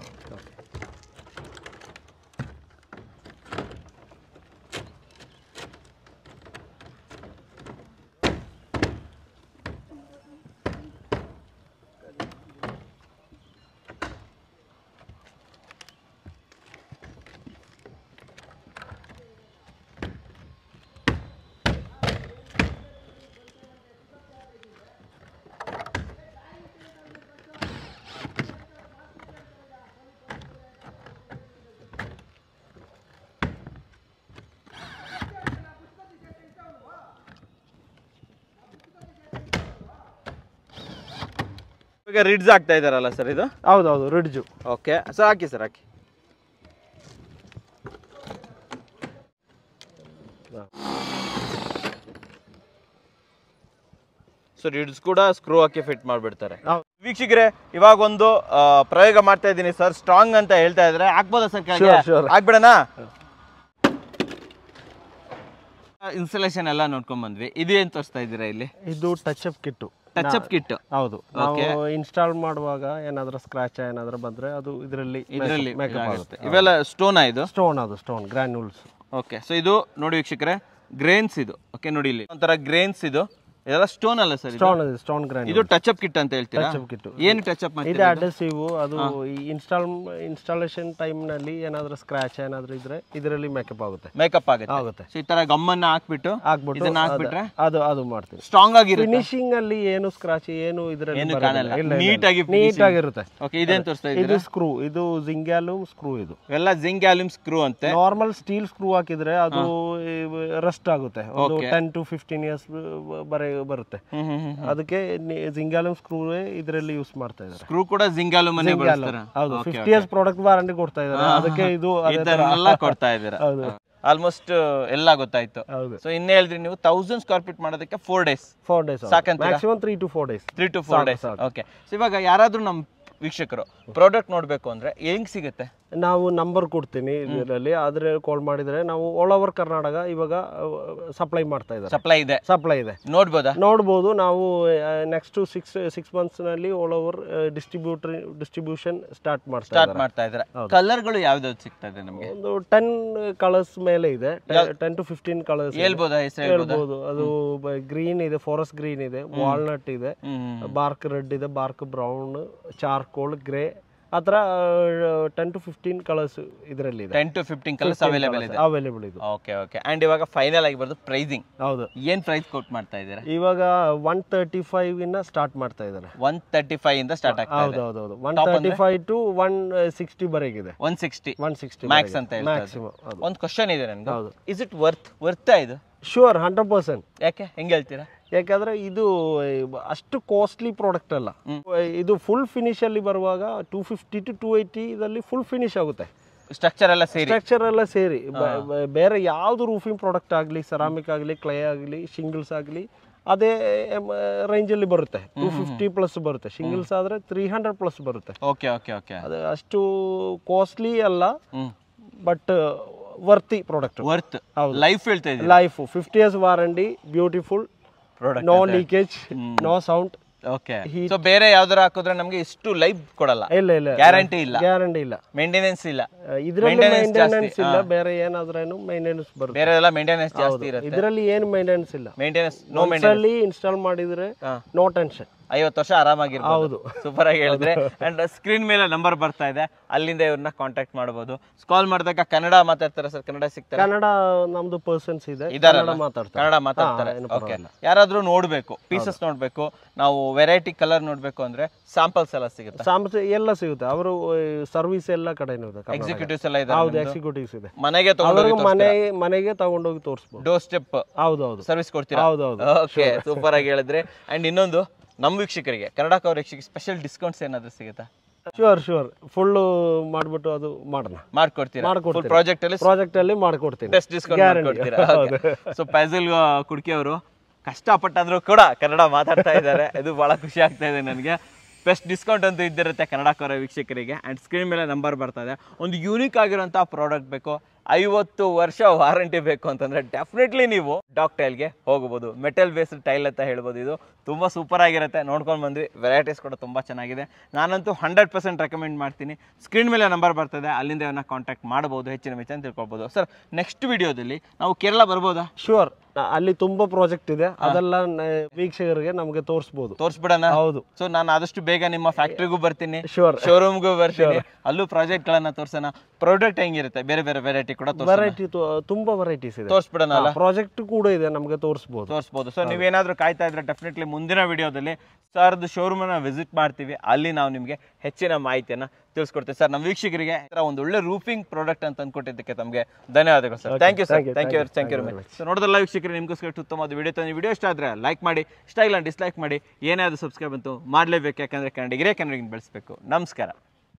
ರಿಡ್ಜ್ ಆಗ್ತಾ ಇದಾರಲ್ಲ ಸರ್ ಇದು ಹೌದೌದು ರಿಡ್ಜ್ ಓಕೆ ಸರ್ ಹಾಕಿ ಸರ್ ಹಾಕಿ ಸೊ ರಿಡ್ಸ್ ಕೂಡ ಸ್ಕ್ರೂ ಹಾಕಿ ಫಿಟ್ ಮಾಡಿಬಿಡ್ತಾರೆ ವೀಕ್ಷಕರೇ ಇವಾಗ ಒಂದು ಪ್ರಯೋಗ ಮಾಡ್ತಾ ಇದ್ದೀನಿ ಸರ್ ಸ್ಟ್ರಾಂಗ್ ಅಂತ ಹೇಳ್ತಾ ಇದ್ರೆ ಹಾಕ್ಬೋದ ಸರ್ ಆಗ್ಬಿಡನಾ ಇನ್ಸ್ಟಾಲೇಷನ್ ಎಲ್ಲ ನೋಡ್ಕೊಂಡ್ ಬಂದ್ವಿ ಇದು ಏನ್ ತೋರಿಸ್ತಾ ಇದೀರಾ ಇಲ್ಲಿ ಇದು touch up kit touch up kit ಹೌದು ಇನ್ಸ್ಟಾಲ್ ಮಾಡುವಾಗ ಏನಾದ್ರೂ ಸ್ಕ್ರಾಚ್ ಏನಾದ್ರೂ ಬಂದ್ರೆ ಅದು ಇದರಲ್ಲಿ ಇದರಲ್ಲಿ ಆಗುತ್ತೆ ಇವೆಲ್ಲ ಸ್ಟೋನ್ ಇದು ಸ್ಟೋನ್ ಅದು ಸ್ಟೋನ್ ಗ್ರಾನ್ಯೂಲ್ಸ್ ಓಕೆ ಸೊ ಇದು ನೋಡಿ ವೀಕ್ಷಕರೇ ಗ್ರೇನ್ಸ್ ಇದು ಓಕೆ ನೋಡಿ ಇಲ್ಲಿ ಒಂಥರ ಗ್ರೇನ್ಸ್ ಇದು ಇದೆಲ್ಲ ಸ್ಟೋನ್ ಅಲ್ಲ ಸರ್ ಸ್ಟೋನ್ ಸ್ಟೋನ್ ಗ್ರೈಂಡ್ ಇದು ಟಚ್ ಅಪ್ ಕಿಟ್ ಅಂತ ಹೇಳ್ತೀರಾ ಟಚ್ ಅಪ್ ಕಿಟ್ ಏನು ಟಚ್ ಅಪ್ ಮಾಡ್ತೀರಾ ಇದು ಅಡೆಸಿವ್ ಅದು ಇನ್ಸ್ಟಾಲ್ ಇನ್ಸ್ಟಾಲೇಷನ್ ಟೈಮ್ ನಲ್ಲಿ ಏನಾದರೂ ಸ್ಕ್ರಾಚ್ ಏನಾದರೂ ಇದ್ರೆ ಇದರಲ್ಲಿ ಮೇಕಪ್ ಆಗುತ್ತೆ ಮೇಕಪ್ ಆಗುತ್ತೆ ಆಗುತ್ತೆ ಈ ತರ ಗಮ್ ಅನ್ನ ಹಾಕ್ಬಿಟ್ಟು ಹಾಕ್ಬಿಟ್ಟು ಇದನ್ನ ಹಾಕ್ಬಿಟ್ರೆ ಅದು ಅದು ಮಾಡ್ತೀವಿ ಸ್ಟ್ರಾಂಗ್ ಆಗಿ ಫಿನಿಶಿಂಗ್ ಅಲ್ಲಿ ಏನು ಸ್ಕ್ರಾಚ್ ಏನು ಇದರಲ್ಲಿ ಏನು ಕಾಣಲ್ಲ ನೀಟ್ ಆಗಿ ನೀಟ್ ಆಗಿರುತ್ತೆ ಓಕೆ ಇದೇನ್ ತೋರಿಸ್ತಾ ಇದು ಸ್ಕ್ರೂ ಇದು ಜಿಂಗ್ ಅಲ್ಯೂಮ್ ಸ್ಕ್ರೂ ಇದು ಎಲ್ಲ ಜಿಂಗ್ ಅಲ್ಯೂಮ್ ಸ್ಕ್ರೂ ಅಂತೆ ನಾರ್ಮಲ್ ಸ್ಟೀಲ್ ಸ್ಕ್ರೂ ಹಾಕಿದ್ರೆ ಅದು ರಸ್ಟ್ ಆಗುತ್ತೆ ಒಂದು 10 ಟು 15 ಇಯರ್ಸ್ ಬರೆ ಬರುತ್ತೆ ಅದಕ್ಕೆ ಜಿಂಗಾಲಮ್ ಸ್ಕ್ರೂ ಇದರಲ್ಲಿ ಯೂಸ್ ಮಾಡ್ತಾ ಇದ್ದಾರೆ ಸ್ಕ್ರೂ ಕೂಡ ಜಿಂಗಾಲಮ್ ಹೌದು ಫಿಫ್ಟಿ ಇಯರ್ಸ್ ಪ್ರಾಡಕ್ಟ್ ವಾರಂಟಿ ಕೊಡ್ತಾ ಇದ್ದಾರೆ ಅದಕ್ಕೆ ಇದು ಕೊಡ್ತಾ ಇದ್ದೀರಾ ಹೌದು ಆಲ್ಮೋಸ್ಟ್ ಎಲ್ಲ ಗೊತ್ತಾಯ್ತು ಸೊ ಇನ್ನೇ ಹೇಳಿದ್ರಿ ನೀವು ತೌಸಂಡ್ ಸ್ಕ್ವೇರ್ ಫೀಟ್ ಮಾಡೋದಕ್ಕೆ ಫೋರ್ ಡೇಸ್ ಫೋರ್ ಡೇಸ್ ಸಾಕಂತ maximum three to four days three to four days okay so ಇವಾಗ ಯಾರಾದ್ರೂ ನಮ್ಮ ವೀಕ್ಷಕರು ಪ್ರಾಡಕ್ಟ್ ನೋಡಬೇಕು ಅಂದ್ರೆ ಏನ್ ಸಿಗುತ್ತೆ ನಾವು ನಂಬರ್ ಕೊಡ್ತೀನಿ ಇದರಲ್ಲಿ ಆದ್ರೆ ಕಾಲ್ ಮಾಡಿದ್ರೆ ನಾವು ಆಲ್ ಓವರ್ ಕರ್ನಾಟಕ ಇವಾಗ ಸಪ್ಲೈ ಮಾಡ್ತಾ ಇದ್ದಾರೆ ಸಪ್ಲೈ ಇದೆ ಸಪ್ಲೈ ಇದೆ ನೋಡ್ಬೋದಾ ನೋಡ್ಬೋದು ನಾವು ನೆಕ್ಸ್ಟ್ ಸಿಕ್ಸ್ ಸಿಕ್ಸ್ ನಲ್ಲಿ all over distributor distribution start ಮಾಡ್ತಾ ಸ್ಟಾರ್ಟ್ ಮಾಡ್ತಾ ಇದ್ದಾರೆ ಕಲರ್ಗಳು ಯಾವ್ದಾವ್ದು ಸಿಗ್ತದೆ ನಮಗೆ ಒಂದು ಟೆನ್ ಕಲರ್ಸ್ ಮೇಲೆ ಇದೆ ಟೆನ್ ಟು ಫಿಫ್ಟೀನ್ ಕಲರ್ಸ್ ಹೇಳ್ಬೋದು ಅದು ಗ್ರೀನ್ ಇದೆ ಫಾರೆಸ್ಟ್ ಗ್ರೀನ್ ಇದೆ ವಾಲ್ನಟ್ ಇದೆ ಬಾರ್ಕ್ ರೆಡ್ ಇದೆ ಬಾರ್ಕ್ ಬ್ರೌನ್ ಚಾರ್ಕೋಲ್ ಗ್ರೇ ಆ ಥರ ಟೆನ್ ಟು ಫಿಫ್ಟೀನ್ ಕಲರ್ಸ್ ಇದರಲ್ಲಿ ಇದೆ ten to fifteen colours available ಇದೆ ಅವೈಲೇಬಲ್ ಇದು ಓಕೆ ಓಕೆ ಆ್ಯಂಡ್ ಇವಾಗ ಫೈನಲ್ ಆಗಿ ಬರೋದು ಪ್ರೈಸಿಂಗ್ ಹೌದು ಏನು ಪ್ರೈಸ್ ಕೊಟ್ ಮಾಡ್ತಾ ಇದ್ದಾರೆ ಇವಾಗ ಒನ್ ತರ್ಟಿ ಫೈವ್ ಇಂದ ಸ್ಟಾರ್ಟ್ ಮಾಡ್ತಾ ಇದ್ದಾರೆ ಒನ್ ತರ್ಟಿ ಫೈವ್ ಇಂದ ಸ್ಟಾರ್ಟ್ ಆಗ್ತಾ ಹೌದು ಹೌದು ಹೌದು one thirty five to one sixty ಬರೆಗಿದೆ one sixty one sixty max ಅಂತ ಹೇಳಿ ಮ್ಯಾಕ್ಸಿಮಮ್ ಒಂದು ಕ್ವಶನ್ ಇದೆ ನನಗೆ ಹೌದು ಇಸ್ ಇಟ್ ವರ್ತ್ ವರ್ತಾ ಇದು ಶೂರ್ ಹಂಡ್ರೆಡ್ ಪರ್ಸೆಂಟ್ ಯಾಕೆ ಹೆಂಗೆ ಹೇಳ್ತೀರಾ ಯಾಕಂದರೆ ಇದು ಅಷ್ಟು ಕಾಸ್ಟ್ಲಿ ಪ್ರಾಡಕ್ಟ್ ಅಲ್ಲ ಇದು ಫುಲ್ ಅಲ್ಲಿ ಬರುವಾಗ two fifty to two eighty ಇದರಲ್ಲಿ ಫುಲ್ ಫಿನಿಶ್ ಆಗುತ್ತೆ ಸ್ಟ್ರಕ್ಚರ್ ಎಲ್ಲ ಸೇರಿ ಸ್ಟ್ರಕ್ಚರ್ ಎಲ್ಲ ಸೇರಿ ಬೇರೆ ಯಾವುದು ರೂಫಿಂಗ್ ಪ್ರಾಡಕ್ಟ್ ಆಗಲಿ ಸೆರಾಮಿಕ್ ಆಗಲಿ ಕ್ಲೇ ಆಗಲಿ ಶಿಂಗಲ್ಸ್ ಆಗಲಿ ಅದೇ ರೇಂಜಲ್ಲಿ ಬರುತ್ತೆ ಟೂ ಫಿಫ್ಟಿ ಪ್ಲಸ್ ಬರುತ್ತೆ ಸಿಂಗಲ್ಸ್ ಆದರೆ ತ್ರೀ ಹಂಡ್ರೆಡ್ ಪ್ಲಸ್ ಬರುತ್ತೆ ಓಕೆ ಓಕೆ ಓಕೆ ಅದು ಅಷ್ಟು ಕಾಸ್ಟ್ಲಿ ಅಲ್ಲ but worthy product worth life ಹೇಳ್ತಾ life fifty years warranty beautiful no leakage no sound okay so ಬೇರೆ ಯಾವ್ದಾರ ಹಾಕಿದ್ರೆ ನಮ್ಗೆ ಇಷ್ಟು ಲೈಫ್ ಕೊಡಲ್ಲ ಇಲ್ಲ ಇಲ್ಲ ಗ್ಯಾರಂಟಿ ಇಲ್ಲ ಗ್ಯಾರಂಟಿ ಇಲ್ಲ ಮೇಂಟೆನೆನ್ಸ್ ಇಲ್ಲ ಇದರಲ್ಲಿ ಮೇಂಟೆನೆನ್ಸ್ ಇಲ್ಲ ಬೇರೆ ಏನಾದ್ರೂ ಮೇಂಟೆನೆನ್ಸ್ ಬರುತ್ತೆ ಬೇರೆ ಎಲ್ಲ ಮೇಂಟೆನೆನ್ಸ್ ಜಾಸ್ತಿ ಇರುತ್ತೆ ಇದರಲ್ಲಿ ಏನು ಮೇಂಟೆನೆನ್ಸ್ ಇಲ್ಲ ಮೇಂಟೆನೆನ್ಸ್ ನೋ ಮೇಂಟೆನೆನ್ಸ್ ಇನ್ಸ್ಟಾಲ್ ಮಾಡಿದ್ರೆ ನೋ ಟೆನ್ಷನ್ ಐವತ್ತು ವರ್ಷ ಆರಾಮಾಗಿರ್ಬೋದು ಹೌದು ಸೂಪರ್ ಆಗಿ ಹೇಳಿದ್ರೆ ಅಂಡ್ ಸ್ಕ್ರೀನ್ ಮೇಲೆ ನಂಬರ್ ಬರ್ತಾ ಇದೆ ಅಲ್ಲಿಂದ ಇವ್ರನ್ನ ಕಾಂಟ್ಯಾಕ್ಟ್ ಮಾಡಬಹುದು ಕಾಲ್ ಮಾಡಿದಾಗ ಕನ್ನಡ ಮಾತಾಡ್ತಾರೆ ಸರ್ ಕನ್ನಡ ಸಿಗ್ತಾರೆ ಕನ್ನಡ ನಮ್ದು ಪರ್ಸನ್ಸ್ ಇದೆ ಕನ್ನಡ ಮಾತಾಡ್ತಾರೆ ಕನ್ನಡ ಮಾತಾಡ್ತಾರೆ ಓಕೆ ಯಾರಾದ್ರೂ ನೋಡ್ಬೇಕು ಪೀಸಸ್ ನೋಡ್ಬೇಕು ನಾವು ವೆರೈಟಿ ಕಲರ್ ನೋಡ್ಬೇಕು ಅಂದ್ರೆ ಸ್ಯಾಂಪಲ್ಸ್ ಎಲ್ಲ ಸಿಗುತ್ತೆ ಸ್ಯಾಂಪಲ್ಸ್ ಎಲ್ಲ ಸಿಗುತ್ತೆ ಅವರು ಸರ್ವಿಸ್ ಎಲ್ಲ ಕಡೆನೂ ಇದೆ ಎಕ್ಸಿಕ್ಯೂಟಿವ್ಸ್ ಎಲ್ಲ ಇದೆ ಹೌದು ಎಕ್ಸಿಕ್ಯೂಟಿವ್ಸ್ ಇದೆ ಮನೆಗೆ ತಗೊಂಡೋಗಿ ಮನೆ ಮನೆಗೆ ತಗೊಂಡೋಗಿ ತೋರಿಸ್ಬೋದು ಡೋರ್ ಸ್ಟೆಪ್ ಹೌದು ಹೌದು ಸರ್ವಿಸ್ ಕೊಡ್ತೀರಾ ಹೌದು ಹೌದು ಓಕೆ ಸೂಪರ್ ಆಗಿ ಹೇಳಿದ್ರೆ ಅಂಡ್ ಇನ್ನೊಂದು ನಮ್ಮ ವೀಕ್ಷಕರಿಗೆ ಕನ್ನಡ ಕವರ್ ಸ್ಪೆಷಲ್ ಡಿಸ್ಕೌಂಟ್ಸ್ ಏನಾದರೂ ಸಿಗುತ್ತಾ ಶೂರ್ ಶೂರ್ ಫುಲ್ ಮಾಡ್ಬಿಟ್ಟು ಅದು ಮಾಡೋಣ ಮಾಡ್ಕೊಡ್ತೀರಾ ಫುಲ್ ಪ್ರಾಜೆಕ್ಟ್ ಅಲ್ಲಿ ಪ್ರಾಜೆಕ್ಟ್ ಅಲ್ಲಿ ಮಾಡ್ಕೊಡ್ತೀನಿ ಬೆಸ್ಟ್ ಡಿಸ್ಕೌಂಟ್ ಮಾಡ್ಕೊಡ್ತೀರಾ ಸೊ ಪ್ಯಾಸಲ್ ಕುಡ್ಕಿ ಅವರು ಕಷ್ಟಪಟ್ಟಾದ್ರೂ ಕೂಡ ಕನ್ನಡ ಮಾತಾಡ್ತಾ ಇದ್ದಾರೆ ಇದು ಬಹಳ ಖುಷಿ ಆಗ್ತಾ ಇದೆ ನನಗೆ ಬೆಸ್ಟ್ ಡಿಸ್ಕೌಂಟ್ ಅಂತ ಇದ್ದಿರುತ್ತೆ ಕನ್ನಡ ಕೋರ ವೀಕ್ಷಕರಿಗೆ ಆ್ಯಂಡ್ ಸ್ಕ್ರೀನ್ ಮೇಲೆ ನಂಬರ್ ಬರ್ತದೆ ಒಂದು ಯೂನಿಕ್ ಆಗಿರುವಂಥ ಪ್ರಾಡಕ್ಟ್ ಬೇಕು ಐವತ್ತು ವರ್ಷ ವಾರಂಟಿ ಬೇಕು ಅಂತಂದ್ರೆ ಡೆಫಿನೆಟ್ಲಿ ನೀವು ಡಾಕ್ ಗೆ ಹೋಗಬಹುದು ಮೆಟಲ್ ಬೇಸ್ಡ್ ಟೈಲ್ ಅಂತ ಹೇಳ್ಬೋದು ಇದು ತುಂಬಾ ಸೂಪರ್ ಆಗಿರುತ್ತೆ ನೋಡ್ಕೊಂಡು ಬಂದ್ವಿ ವೆರೈಟೀಸ್ ಕೂಡ ತುಂಬಾ ಚೆನ್ನಾಗಿದೆ ನಾನಂತೂ ಹಂಡ್ರೆಡ್ ಪರ್ಸೆಂಟ್ ರೆಕಮೆಂಡ್ ಮಾಡ್ತೀನಿ ಸ್ಕ್ರೀನ್ ಮೇಲೆ ನಂಬರ್ ಬರ್ತದೆ ಅಲ್ಲಿಂದ ಕಾಂಟ್ಯಾಕ್ಟ್ ಮಾಡಬಹುದು ಹೆಚ್ಚಿನ ವಿಚಾರ ತಿಳ್ಕೊಬೋದು ಸರ್ ನೆಕ್ಸ್ಟ್ ವಿಡಿಯೋದಲ್ಲಿ ನಾವು ಕೇರಳ ಬರ್ಬೋದಾ ಶೂರ್ ಅಲ್ಲಿ ತುಂಬಾ ಪ್ರಾಜೆಕ್ಟ್ ಇದೆ ಅದೆಲ್ಲ ವೀಕ್ಷಕರಿಗೆ ನಮಗೆ ತೋರಿಸಬಹುದು ತೋರಿಸ್ಬಿಡೋಣ ಹೌದು ಸೊ ನಾನು ಆದಷ್ಟು ಬೇಗ ನಿಮ್ಮ ಫ್ಯಾಕ್ಟ್ರಿಗೂ ಬರ್ತೀನಿ ಶೋರೂಮ್ಗೂ ಬರ್ತೀನಿ ಅಲ್ಲೂ ಪ್ರಾಜೆಕ್ಟ್ ಗಳನ್ನ ತೋರ್ಸೋಣ ಪ್ರಾಡಕ್ಟ್ ಹೆಂಗಿರುತ್ತೆ ಬೇರೆ ಬೇರೆ ವೆರೈಟಿ ವೆರೈಟಿ ಕೂಡ ವೆರೈಟಿ ತುಂಬಾ ವೆರೈಟೀಸ್ ಇದೆ ತೋರಿಸ್ಬಿಡೋಣ ಪ್ರಾಜೆಕ್ಟ್ ಕೂಡ ಇದೆ ನಮಗೆ ತೋರಿಸಬಹುದು ತೋರಿಸಬಹುದು ಸೊ ನೀವೇನಾದ್ರೂ ಕಾಯ್ತಾ ಇದ್ರೆ ಡೆಫಿನೆಟ್ಲಿ ಮುಂದಿನ ವಿಡಿಯೋದಲ್ಲಿ ಸರ್ದು ಶೋರೂಮ್ ಅನ್ನ ವಿಸಿಟ್ ಮಾಡ್ತೀವಿ ಅಲ್ಲಿ ನಾವು ನಿಮಗೆ ಹೆಚ್ಚಿನ ಮಾಹಿತಿಯನ್ನ ತಿಳಿಸ್ಕೊಡ್ತೀವಿ ಸರ್ ನಮ್ಮ ವೀಕ್ಷಕರಿಗೆ ಒಂದು ಒಳ್ಳೆ ರೂಫಿಂಗ್ ಪ್ರಾಡಕ್ಟ್ ಅಂತ ಅಂದ್ಕೊಟ್ಟಿದ್ದಕ್ಕೆ ತಮಗೆ ಧನ್ಯವಾದಗಳು sir thank you sir thank you thank you much so ನೋಡಿದ್ರೆ ವೀಕ್ಷಕರಿಗೆ ನಿಮಗೋಸ್ಕರ ಉತ್ತಮವಾದ ವಿಡಿಯೋ ತಂದು ವಿಡಿಯೋ ಇಷ್ಟ ಆದರೆ ಲೈಕ್ ಮಾಡಿ ಇಷ್ಟ ಇಲ್ಲ ಡಿಸ್ಲೈಕ್ ಮಾಡಿ ಏನಾದ್ರೂ ಸಬ್ಸ್ಕ್ರೈಬ್ ಅಂತೂ ಮಾಡಲೇಬೇಕು ಯಾಕಂದರೆ ಕನ್ನಡಿಗರೇ ಕನ್ನಡಿಗೆ ಬೆಳೆಸಬೇಕು ನಮಸ್ಕಾರ